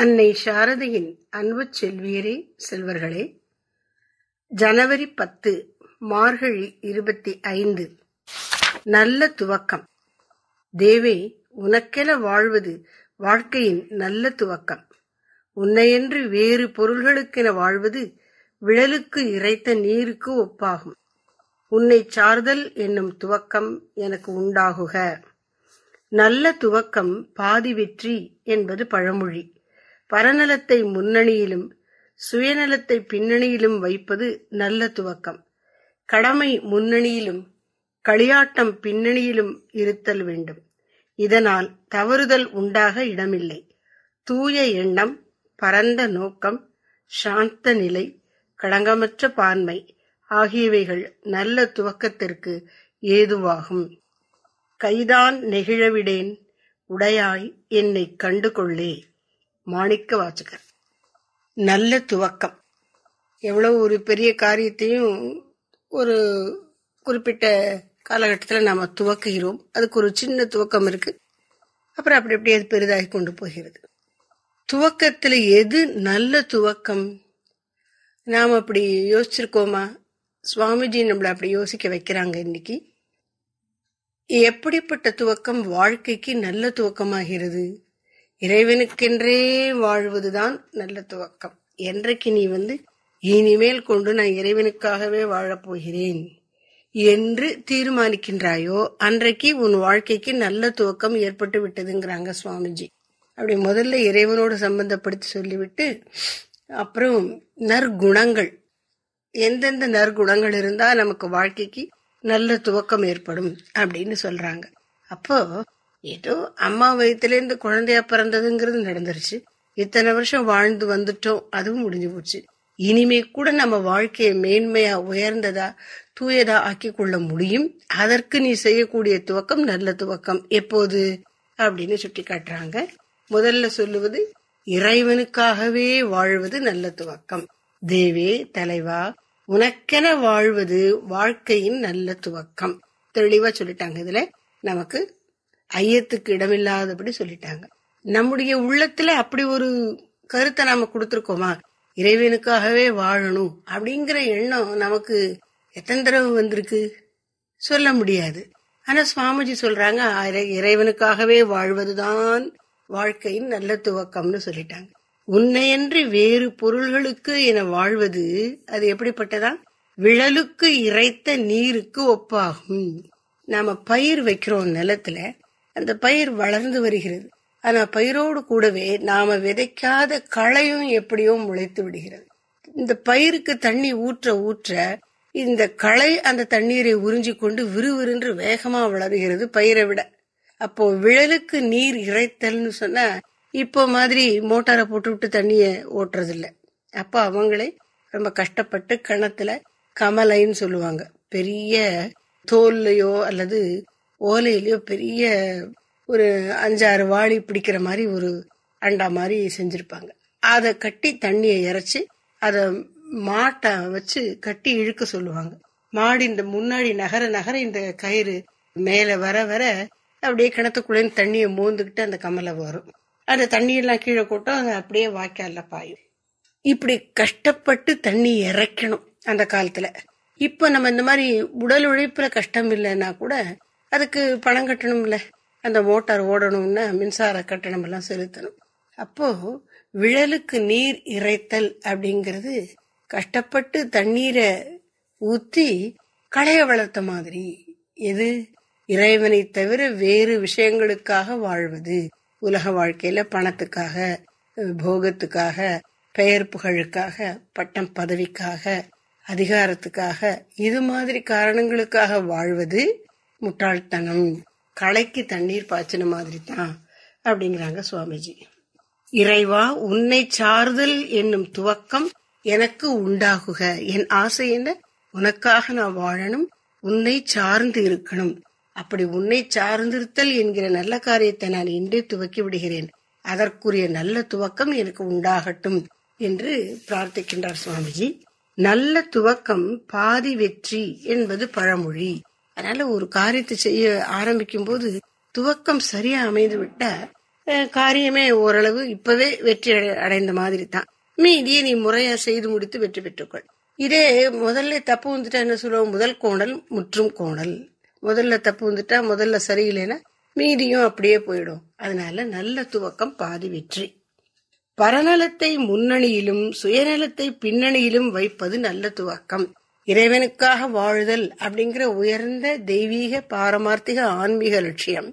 அன்னை சாரதையின் அன்பு செல்வியரே செல்வர்களே ஜனவரி பத்து மார்கழி இருபத்தி ஐந்து நல்ல துவக்கம் தேவே உனக்கென வாழ்வது வாழ்க்கையின் நல்ல துவக்கம் உன்னையன்று வேறு பொருள்களுக்கென வாழ்வது விழலுக்கு இறைத்த நீருக்கு ஒப்பாகும் உன்னை சார்தல் என்னும் துவக்கம் எனக்கு உண்டாகுக நல்ல துவக்கம் பாதி வெற்றி என்பது பழமொழி பரநலத்தை முன்னணியிலும் சுயநலத்தை பின்னணியிலும் வைப்பது நல்ல துவக்கம் கடமை முன்னணியிலும் களியாட்டம் பின்னணியிலும் இருத்தல் வேண்டும் இதனால் தவறுதல் உண்டாக இடமில்லை தூய எண்ணம் பரந்த நோக்கம் சாந்த நிலை களங்கமற்ற பான்மை ஆகியவைகள் நல்ல துவக்கத்திற்கு ஏதுவாகும் கைதான் நெகிழவிடேன் உடையாய் என்னை கண்டுகொள்ளே மாணிக்க வாசகர் நல்ல துவக்கம் எவ்வளோ ஒரு பெரிய காரியத்தையும் ஒரு குறிப்பிட்ட காலகட்டத்தில் நாம் துவக்குகிறோம் அதுக்கு ஒரு சின்ன துவக்கம் இருக்குது அப்புறம் அப்படி அப்படியே அது பெரிதாகி கொண்டு போகிறது துவக்கத்தில் எது நல்ல துவக்கம் நாம் அப்படி யோசிச்சிருக்கோமா சுவாமிஜி நம்மளை அப்படி யோசிக்க வைக்கிறாங்க இன்னைக்கு எப்படிப்பட்ட துவக்கம் வாழ்க்கைக்கு நல்ல துவக்கமாகிறது இறைவனுக்கென்றே வாழ்வதுதான் நல்ல துவக்கம் என்றைக்கு நீ வந்து இனிமேல் கொண்டு நான் இறைவனுக்காகவே வாழப்போகிறேன் என்று தீர்மானிக்கின்றாயோ அன்றைக்கு உன் வாழ்க்கைக்கு நல்ல துவக்கம் ஏற்பட்டு விட்டதுங்கிறாங்க சுவாமிஜி அப்படி முதல்ல இறைவனோடு சம்பந்தப்படுத்தி சொல்லிவிட்டு அப்புறம் நற்குணங்கள் எந்தெந்த நற்குணங்கள் இருந்தால் நமக்கு வாழ்க்கைக்கு நல்ல துவக்கம் ஏற்படும் அப்படின்னு சொல்றாங்க அப்போ ஏதோ அம்மா வயிற்றுலேருந்து குழந்தையா பிறந்ததுங்கிறது நடந்துருச்சு இத்தனை வருஷம் வாழ்ந்து வந்துட்டோம் அதுவும் முடிஞ்சு போச்சு இனிமே கூட நம்ம வாழ்க்கையை மேன்மையா உயர்ந்ததா தூயதா ஆக்கி கொள்ள முடியும் அதற்கு நீ செய்யக்கூடிய துவக்கம் நல்ல துவக்கம் எப்போது அப்படின்னு சுட்டி காட்டுறாங்க முதல்ல சொல்லுவது இறைவனுக்காகவே வாழ்வது நல்ல துவக்கம் தேவே தலைவா உனக்கென வாழ்வது வாழ்க்கையின் நல்ல துவக்கம் தெளிவா சொல்லிட்டாங்க இதுல நமக்கு ஐயத்துக்கு இடமில்லாதபடி சொல்லிட்டாங்க நம்முடைய உள்ளத்துல அப்படி ஒரு கருத்தை நாம கொடுத்துருக்கோமா இறைவனுக்காகவே வாழணும் அப்படிங்கிற எண்ணம் நமக்கு எத்தனை தடவை வந்திருக்கு சொல்ல முடியாது ஆனா சுவாமிஜி சொல்றாங்க இறைவனுக்காகவே வாழ்வதுதான் வாழ்க்கையின் நல்ல துவக்கம்னு சொல்லிட்டாங்க உன்னையன்றி வேறு பொருள்களுக்கு என வாழ்வது அது எப்படிப்பட்டதா விழலுக்கு இறைத்த நீருக்கு ஒப்பாகும் நாம பயிர் வைக்கிறோம் நிலத்துல அந்த பயிர் வளர்ந்து வருகிறது ஆனா பயிரோடு கூடவே நாம விதைக்காத களையும் எப்படியோ முளைத்து விடுகிறது இந்த பயிருக்கு தண்ணி ஊற்ற ஊற்ற இந்த களை அந்த தண்ணீரை உறிஞ்சி கொண்டு விறுவிறுன்று வேகமா வளருகிறது பயிரை விட அப்போ விழலுக்கு நீர் இறைத்தல்னு சொன்னா இப்போ மாதிரி மோட்டாரை போட்டு விட்டு தண்ணிய ஓட்டுறதில்ல அப்போ அவங்களே ரொம்ப கஷ்டப்பட்டு கணத்துல கமலைன்னு சொல்லுவாங்க பெரிய தோல்லையோ அல்லது ஓலையிலயோ பெரிய ஒரு அஞ்சாறு வாளி பிடிக்கிற மாதிரி ஒரு அண்டா மாதிரி செஞ்சிருப்பாங்க அதை கட்டி தண்ணியை இறைச்சி அதை மாட்டை வச்சு கட்டி இழுக்க சொல்லுவாங்க மாடி இந்த முன்னாடி நகர நகர இந்த கயிறு மேலே வர வர அப்படியே கிணத்துக்குள்ளேன்னு தண்ணியை மோந்துக்கிட்டு அந்த கமலை வரும் அந்த தண்ணியெல்லாம் கீழே கூட்டம் அங்க அப்படியே வாய்க்காலில் பாயும் இப்படி கஷ்டப்பட்டு தண்ணி இறைக்கணும் அந்த காலத்தில் இப்போ நம்ம இந்த மாதிரி உடல் உழைப்பில் கஷ்டம் இல்லைன்னா கூட அதுக்கு பணம் கட்டணும்ல அந்த மோட்டார் ஓடணும்னா மின்சார கட்டணம் எல்லாம் செலுத்தணும் அப்போ விழலுக்கு நீர் இறைத்தல் அப்படிங்கிறது கஷ்டப்பட்டு தண்ணீரை ஊத்தி களைய வளர்த்த மாதிரி எது இறைவனை தவிர வேறு விஷயங்களுக்காக வாழ்வது உலக வாழ்க்கையில பணத்துக்காக போகத்துக்காக பெயர் புகழுக்காக பட்டம் பதவிக்காக அதிகாரத்துக்காக இது மாதிரி காரணங்களுக்காக வாழ்வது முட்டாள்தனம் களைக்கு தண்ணீர் பாய்ச்சின மாதிரி தான் அப்படிங்கிறாங்க சுவாமிஜி இறைவா உன்னை சார்தல் என்னும் துவக்கம் எனக்கு உண்டாகுக என் ஆசை என்ன உனக்காக நான் வாழணும் உன்னை சார்ந்து இருக்கணும் அப்படி உன்னை சார்ந்திருத்தல் என்கிற நல்ல காரியத்தை நான் இன்றே துவக்கி விடுகிறேன் அதற்குரிய நல்ல துவக்கம் எனக்கு உண்டாகட்டும் என்று பிரார்த்திக்கின்றார் சுவாமிஜி நல்ல துவக்கம் பாதி வெற்றி என்பது பழமொழி அதனால ஒரு காரியத்தை செய்ய ஆரம்பிக்கும் போது துவக்கம் சரியா அமைந்து விட்டா காரியமே ஓரளவு இப்பவே வெற்றி அடைந்த மாதிரி தான் மீதியை நீ முறையா செய்து முடித்து வெற்றி பெற்றுக்கொள் இதே முதல்ல தப்பு வந்துட்டா என்ன சொல்லுவோம் முதல் கோணல் முற்றும் கோணல் முதல்ல தப்பு வந்துட்டா முதல்ல சரியில்லைன்னா மீதியும் அப்படியே போயிடும் அதனால நல்ல துவக்கம் பாதி வெற்றி பரநலத்தை முன்னணியிலும் சுயநலத்தை பின்னணியிலும் வைப்பது நல்ல துவக்கம் இறைவனுக்காக வாழுதல் அப்படிங்கிற உயர்ந்த தெய்வீக பாரமார்த்திக ஆன்மீக லட்சியம்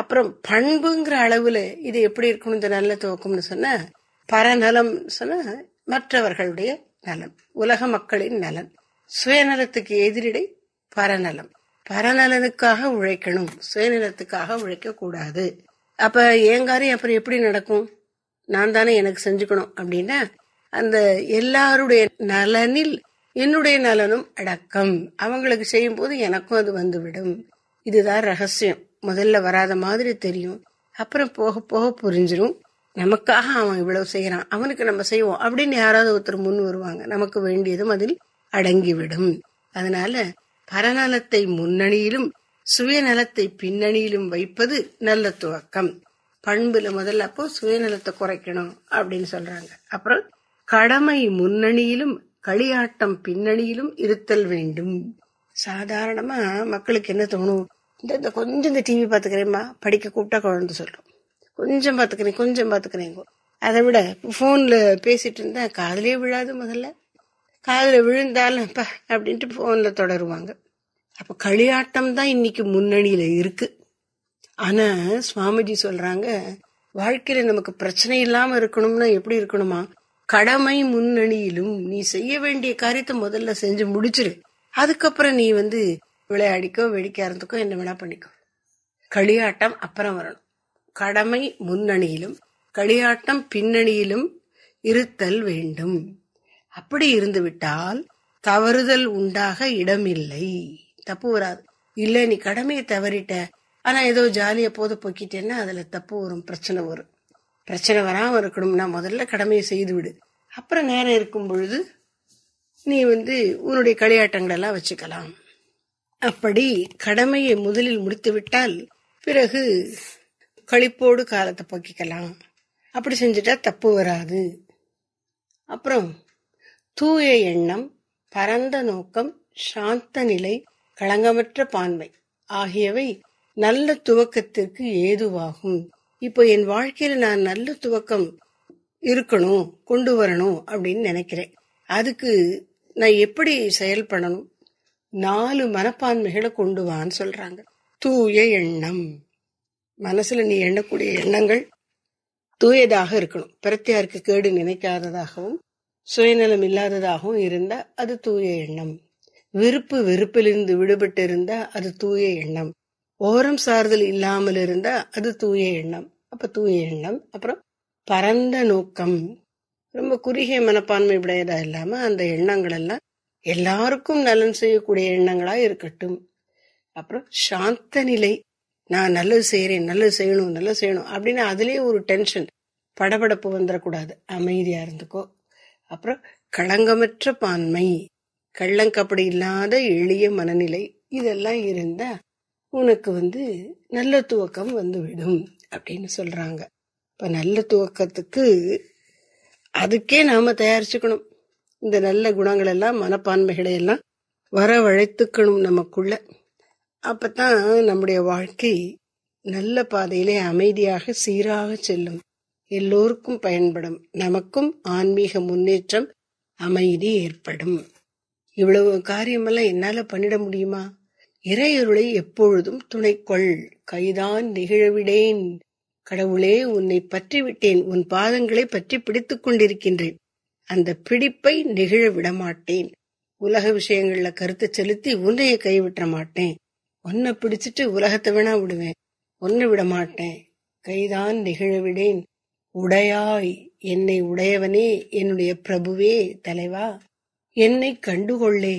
அப்புறம் பண்புங்கிற அளவுல இது எப்படி இருக்கணும் இந்த நல்ல துவக்கம்னு சொன்ன பரநலம் சொன்ன மற்றவர்களுடைய நலம் உலக மக்களின் நலன் சுயநலத்துக்கு எதிரிடை பரநலம் பரநலனுக்காக உழைக்கணும் சுயநலத்துக்காக உழைக்க கூடாது அப்ப என் காரியம் அப்புறம் எப்படி நடக்கும் நான் தானே எனக்கு செஞ்சுக்கணும் அப்படின்னா அந்த எல்லாருடைய நலனில் என்னுடைய நலனும் அடக்கம் அவங்களுக்கு செய்யும் போது எனக்கும் அது வந்துவிடும் இதுதான் ரகசியம் முதல்ல வராத மாதிரி தெரியும் அப்புறம் போக போக புரிஞ்சிடும் நமக்காக அவன் இவ்வளவு செய்யறான் அவனுக்கு நம்ம செய்வோம் அப்படின்னு யாராவது ஒருத்தர் முன் வருவாங்க நமக்கு வேண்டியதும் அதில் அடங்கிவிடும் அதனால பரநலத்தை முன்னணியிலும் சுயநலத்தை பின்னணியிலும் வைப்பது நல்ல துவக்கம் பண்புல முதல்ல அப்போ சுயநலத்தை குறைக்கணும் அப்படின்னு சொல்றாங்க அப்புறம் கடமை முன்னணியிலும் களியாட்டம் பின்னணியிலும் இருத்தல் வேண்டும் சாதாரணமா மக்களுக்கு என்ன தோணும் இந்த கொஞ்சம் இந்த டிவி பார்த்துக்கிறேம்மா படிக்க கூப்பிட்டா குழந்தை சொல்றோம் கொஞ்சம் பாத்துக்கிறேன் கொஞ்சம் பார்த்துக்கிறேன் அதை விட ஃபோனில் பேசிட்டு இருந்தா காதலே விழாது முதல்ல காதில் விழுந்தாலும் அப்படின்ட்டு ஃபோனில் தொடருவாங்க அப்போ களியாட்டம் தான் இன்னைக்கு முன்னணியில் இருக்கு ஆனால் சுவாமிஜி சொல்றாங்க வாழ்க்கையில நமக்கு பிரச்சனை இல்லாமல் இருக்கணும்னா எப்படி இருக்கணுமா கடமை முன்னணியிலும் நீ செய்ய வேண்டிய காரியத்தை முதல்ல செஞ்சு முடிச்சிரு அதுக்கப்புறம் நீ வந்து விளையாடிக்கோ வெடிக்காரத்துக்கோ என்ன வேணா பண்ணிக்கோ களியாட்டம் அப்புறம் வரணும் கடமை முன்னணியிலும் களியாட்டம் பின்னணியிலும் இருத்தல் வேண்டும் அப்படி இருந்துவிட்டால் தவறுதல் உண்டாக இடமில்லை தப்பு வராது இல்ல நீ கடமையை தவறிட்ட ஆனா ஏதோ ஜாலியா போது போக்கிட்டேன்னா அதுல தப்பு வரும் பிரச்சனை வரும் பிரச்சனை வராமல் இருக்கணும்னா முதல்ல கடமையை செய்து விடு அப்புறம் நேரம் இருக்கும் பொழுது நீ வந்து உன்னுடைய களியாட்டங்களெல்லாம் வச்சுக்கலாம் அப்படி கடமையை முதலில் முடித்துவிட்டால் பிறகு கழிப்போடு காலத்தை போக்கிக்கலாம் அப்படி செஞ்சுட்டா தப்பு வராது அப்புறம் தூய எண்ணம் பரந்த நோக்கம் சாந்த நிலை களங்கமற்ற பான்மை ஆகியவை நல்ல துவக்கத்திற்கு ஏதுவாகும் இப்போ என் வாழ்க்கையில நான் நல்ல துவக்கம் இருக்கணும் கொண்டு வரணும் அப்படின்னு நினைக்கிறேன் அதுக்கு நான் எப்படி செயல்படணும் நாலு மனப்பான்மைகளை கொண்டு வான்னு சொல்றாங்க தூய எண்ணம் மனசுல நீ எண்ணக்கூடிய எண்ணங்கள் தூயதாக இருக்கணும் பிரத்தியாருக்கு கேடு நினைக்காததாகவும் சுயநலம் இல்லாததாகவும் இருந்தா அது தூய எண்ணம் விருப்பு வெறுப்பிலிருந்து விடுபட்டு இருந்தா அது தூய எண்ணம் ஓரம் சார்தல் இல்லாமல் இருந்தா அது தூய எண்ணம் அப்போ தூய எண்ணம் அப்புறம் பரந்த நோக்கம் ரொம்ப குறுகிய மனப்பான்மை விடையதா இல்லாமல் அந்த எண்ணங்கள் எல்லாம் எல்லாருக்கும் நலன் செய்யக்கூடிய எண்ணங்களாக இருக்கட்டும் அப்புறம் சாந்த நிலை நான் நல்லது செய்கிறேன் நல்லது செய்யணும் நல்லது செய்யணும் அப்படின்னு அதுலேயே ஒரு டென்ஷன் படபடப்பு வந்துடக்கூடாது அமைதியாக இருந்துக்கோ அப்புறம் களங்கமற்ற பான்மை கள்ளங்கப்படி இல்லாத எளிய மனநிலை இதெல்லாம் இருந்தால் உனக்கு வந்து நல்ல துவக்கம் வந்துவிடும் அப்படின்னு சொல்கிறாங்க இப்போ நல்ல துவக்கத்துக்கு அதுக்கே நாம் தயாரிச்சுக்கணும் இந்த நல்ல குணங்கள் எல்லாம் மனப்பான்மைகளை எல்லாம் வரவழைத்துக்கணும் நமக்குள்ள அப்போ தான் நம்முடைய வாழ்க்கை நல்ல பாதையிலே அமைதியாக சீராக செல்லும் எல்லோருக்கும் பயன்படும் நமக்கும் ஆன்மீக முன்னேற்றம் அமைதி ஏற்படும் இவ்வளவு காரியமெல்லாம் என்னால் பண்ணிட முடியுமா இறையருளை எப்பொழுதும் துணைக்கொள் கைதான் நெகிழவிடேன் கடவுளே உன்னை பற்றிவிட்டேன் உன் பாதங்களை பற்றி பிடித்துக் கொண்டிருக்கின்றேன் அந்த பிடிப்பை நெகிழ விடமாட்டேன் உலக விஷயங்கள்ல கருத்து செலுத்தி உன்னைய கைவிட்ட மாட்டேன் உன்னை பிடிச்சிட்டு உலகத்தை வேணா விடுவேன் ஒன்னு விட மாட்டேன் கைதான் நிகழவிடேன் உடையாய் என்னை உடையவனே என்னுடைய பிரபுவே தலைவா என்னை கண்டுகொள்ளே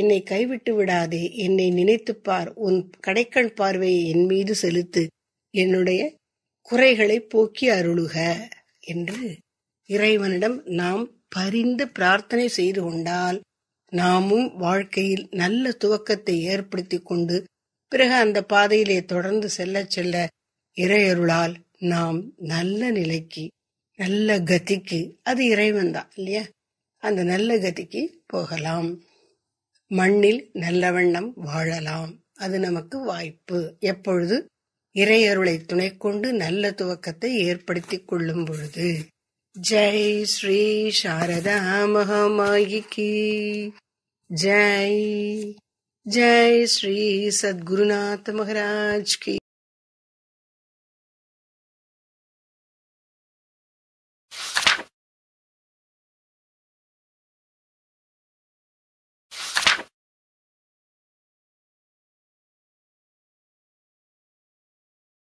என்னை கைவிட்டு விடாதே என்னை நினைத்துப்பார் உன் கடைக்கண் பார்வையை என் மீது செலுத்து என்னுடைய குறைகளை போக்கி அருளுக என்று இறைவனிடம் நாம் பரிந்து பிரார்த்தனை செய்து கொண்டால் நாமும் வாழ்க்கையில் நல்ல துவக்கத்தை ஏற்படுத்தி கொண்டு பிறகு அந்த பாதையிலே தொடர்ந்து செல்ல செல்ல இறையருளால் நாம் நல்ல நிலைக்கு நல்ல கதிக்கு அது இறைவன் தான் இல்லையா அந்த நல்ல கதிக்கு போகலாம் மண்ணில் நல்லவண்ணம் வாழலாம் அது நமக்கு வாய்ப்பு எப்பொழுது இறையருளை துணை கொண்டு நல்ல துவக்கத்தை ஏற்படுத்திக் கொள்ளும் பொழுது ஜெய் ஸ்ரீ சாரதா மகாமாயிக்கு ஜெய் ஜெய் ஸ்ரீ சத்குருநாத் மகராஜ் கி